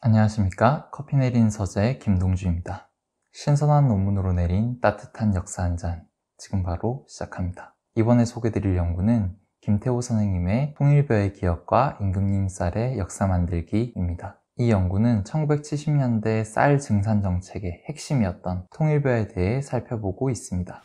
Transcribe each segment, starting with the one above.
안녕하십니까 커피 내린 서재 김동주입니다 신선한 논문으로 내린 따뜻한 역사 한잔 지금 바로 시작합니다 이번에 소개드릴 연구는 김태호 선생님의 통일벼의 기억과 임금님 쌀의 역사 만들기입니다 이 연구는 1970년대 쌀 증산 정책의 핵심이었던 통일벼에 대해 살펴보고 있습니다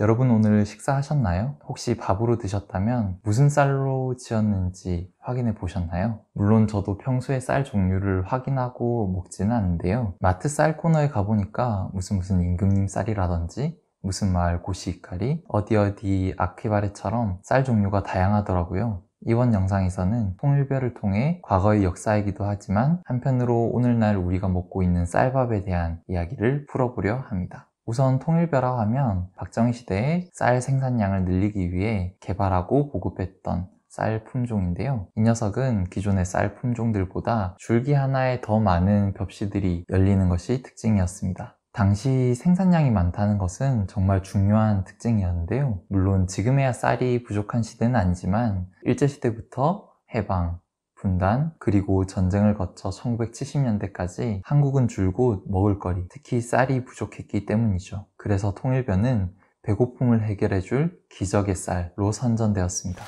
여러분 오늘 식사하셨나요? 혹시 밥으로 드셨다면 무슨 쌀로 지었는지 확인해 보셨나요? 물론 저도 평소에 쌀 종류를 확인하고 먹지는 않는데요 마트 쌀 코너에 가보니까 무슨 무슨 임금님 쌀이라든지 무슨 마을 고시이카리, 어디어디 아키바레처럼 쌀 종류가 다양하더라고요 이번 영상에서는 통일별을 통해 과거의 역사이기도 하지만 한편으로 오늘날 우리가 먹고 있는 쌀밥에 대한 이야기를 풀어보려 합니다 우선 통일벼락하면 박정희 시대에 쌀 생산량을 늘리기 위해 개발하고 보급했던 쌀 품종인데요. 이 녀석은 기존의 쌀 품종들보다 줄기 하나에 더 많은 벽시들이 열리는 것이 특징이었습니다. 당시 생산량이 많다는 것은 정말 중요한 특징이었는데요. 물론 지금에야 쌀이 부족한 시대는 아니지만 일제시대부터 해방, 분단, 그리고 전쟁을 거쳐 1970년대까지 한국은 줄곧 먹을거리, 특히 쌀이 부족했기 때문이죠. 그래서 통일변은 배고픔을 해결해줄 기적의 쌀로 선전되었습니다.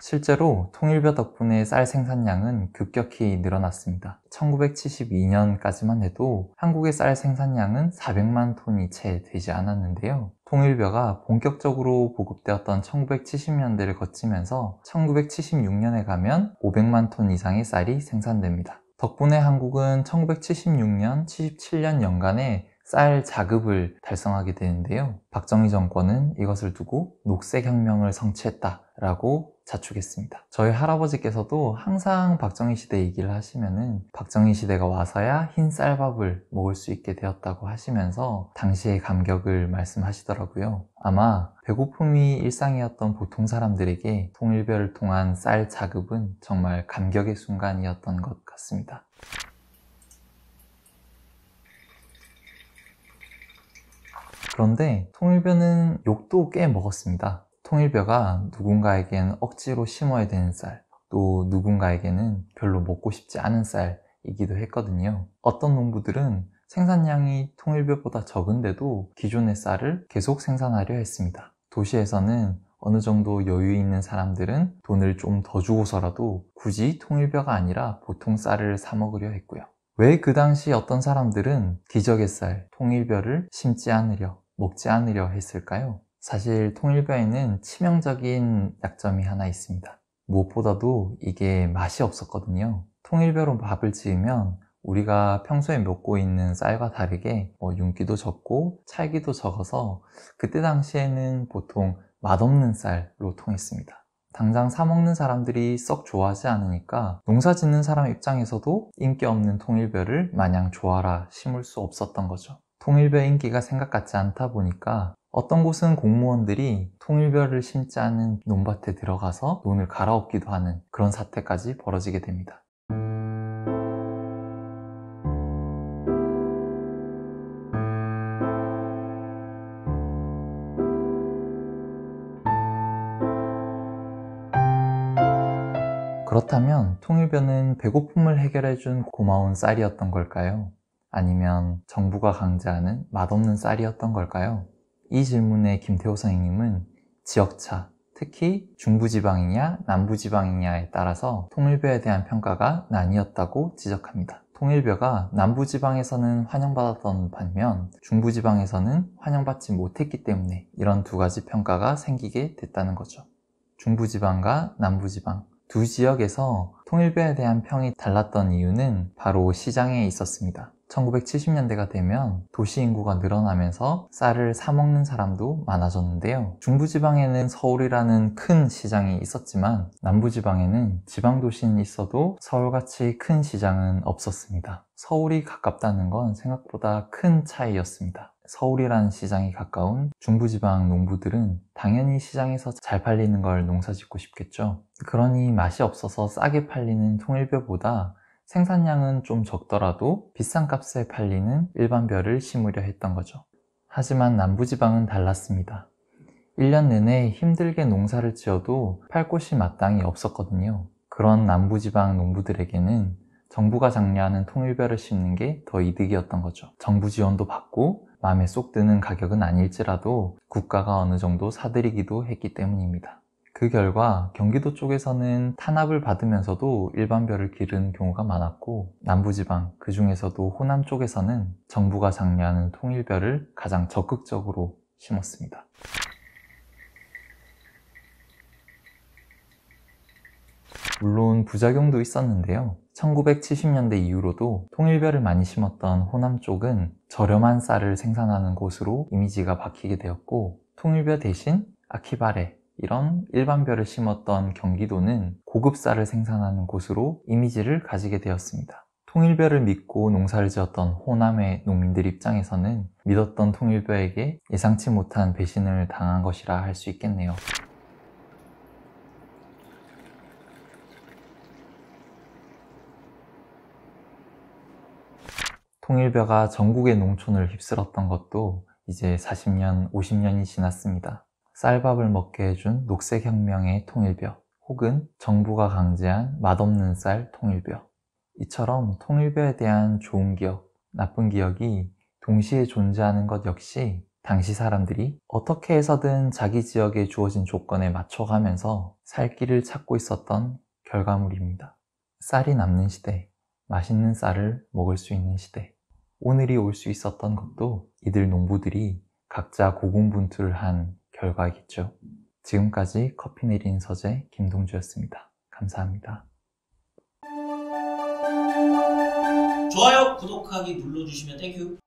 실제로 통일벼 덕분에 쌀 생산량은 급격히 늘어났습니다. 1972년까지만 해도 한국의 쌀 생산량은 400만 톤이 채 되지 않았는데요. 통일벼가 본격적으로 보급되었던 1970년대를 거치면서 1976년에 가면 500만 톤 이상의 쌀이 생산됩니다. 덕분에 한국은 1976년, 77년 연간에 쌀 자급을 달성하게 되는데요. 박정희 정권은 이것을 두고 녹색혁명을 성취했다라고 자축했습니다. 저희 할아버지께서도 항상 박정희 시대 얘기를 하시면은 박정희 시대가 와서야 흰 쌀밥을 먹을 수 있게 되었다고 하시면서 당시의 감격을 말씀하시더라고요. 아마 배고픔이 일상이었던 보통 사람들에게 통일별을 통한 쌀 자급은 정말 감격의 순간이었던 것 같습니다. 그런데 통일벼은 욕도 꽤 먹었습니다. 통일벼가 누군가에겐 억지로 심어야 되는 쌀, 또 누군가에게는 별로 먹고 싶지 않은 쌀이기도 했거든요. 어떤 농부들은 생산량이 통일벼보다 적은데도 기존의 쌀을 계속 생산하려 했습니다. 도시에서는 어느 정도 여유 있는 사람들은 돈을 좀 더 주고서라도 굳이 통일벼가 아니라 보통 쌀을 사 먹으려 했고요. 왜 그 당시 어떤 사람들은 기적의 쌀, 통일벼를 심지 않으려, 먹지 않으려 했을까요? 사실 통일뼈에는 치명적인 약점이 하나 있습니다. 무엇보다도 이게 맛이 없었거든요. 통일뼈로 밥을 지으면 우리가 평소에 먹고 있는 쌀과 다르게 뭐 윤기도 적고 찰기도 적어서 그때 당시에는 보통 맛없는 쌀로 통했습니다. 당장 사먹는 사람들이 썩 좋아하지 않으니까 농사 짓는 사람 입장에서도 인기 없는 통일벼를 마냥 좋아라 심을 수 없었던 거죠. 통일벼 인기가 생각 같지 않다 보니까 어떤 곳은 공무원들이 통일별을 심지 않은 논밭에 들어가서 논을 갈아엎기도 하는 그런 사태까지 벌어지게 됩니다. 그렇다면 통일변은 배고픔을 해결해준 고마운 쌀이었던 걸까요? 아니면 정부가 강제하는 맛없는 쌀이었던 걸까요? 이 질문에 김태호 선생님은 지역차, 특히 중부지방이냐 남부지방이냐에 따라서 통일벼에 대한 평가가 나뉘었다고 지적합니다. 통일벼가 남부지방에서는 환영받았던 반면 중부지방에서는 환영받지 못했기 때문에 이런 두 가지 평가가 생기게 됐다는 거죠. 중부지방과 남부지방 두 지역에서 통일벼에 대한 평이 달랐던 이유는 바로 시장에 있었습니다. 1970년대가 되면 도시 인구가 늘어나면서 쌀을 사먹는 사람도 많아졌는데요. 중부지방에는 서울이라는 큰 시장이 있었지만 남부지방에는 지방도시는 있어도 서울같이 큰 시장은 없었습니다. 서울이 가깝다는 건 생각보다 큰 차이였습니다. 서울이라는 시장이 가까운 중부지방 농부들은 당연히 시장에서 잘 팔리는 걸 농사짓고 싶겠죠. 그러니 맛이 없어서 싸게 팔리는 통일벼보다 생산량은 좀 적더라도 비싼 값에 팔리는 일반별을 심으려 했던 거죠. 하지만 남부지방은 달랐습니다. 1년 내내 힘들게 농사를 지어도 팔 곳이 마땅히 없었거든요. 그런 남부지방 농부들에게는 정부가 장려하는 통일별을 심는 게 더 이득이었던 거죠. 정부 지원도 받고 마음에 쏙 드는 가격은 아닐지라도 국가가 어느 정도 사들이기도 했기 때문입니다. 그 결과 경기도 쪽에서는 탄압을 받으면서도 일반별을 기른 경우가 많았고 남부지방, 그 중에서도 호남 쪽에서는 정부가 장려하는 통일별을 가장 적극적으로 심었습니다. 물론 부작용도 있었는데요. 1970년대 이후로도 통일별을 많이 심었던 호남 쪽은 저렴한 쌀을 생산하는 곳으로 이미지가 바뀌게 되었고 통일별 대신 아키바레, 이런 일반별을 심었던 경기도는 고급쌀을 생산하는 곳으로 이미지를 가지게 되었습니다. 통일벼를 믿고 농사를 지었던 호남의 농민들 입장에서는 믿었던 통일벼에게 예상치 못한 배신을 당한 것이라 할 수 있겠네요. 통일벼가 전국의 농촌을 휩쓸었던 것도 이제 40년, 50년이 지났습니다. 쌀밥을 먹게 해준 녹색혁명의 통일벼 혹은 정부가 강제한 맛없는 쌀 통일벼 이처럼 통일벼에 대한 좋은 기억, 나쁜 기억이 동시에 존재하는 것 역시 당시 사람들이 어떻게 해서든 자기 지역에 주어진 조건에 맞춰가면서 살 길을 찾고 있었던 결과물입니다. 쌀이 남는 시대, 맛있는 쌀을 먹을 수 있는 시대. 오늘이 올 수 있었던 것도 이들 농부들이 각자 고군분투를 한 결과이겠죠. 지금까지 커피 내린 서재 김동주였습니다. 감사합니다. 좋아요, 구독하기 눌러주시면 땡큐.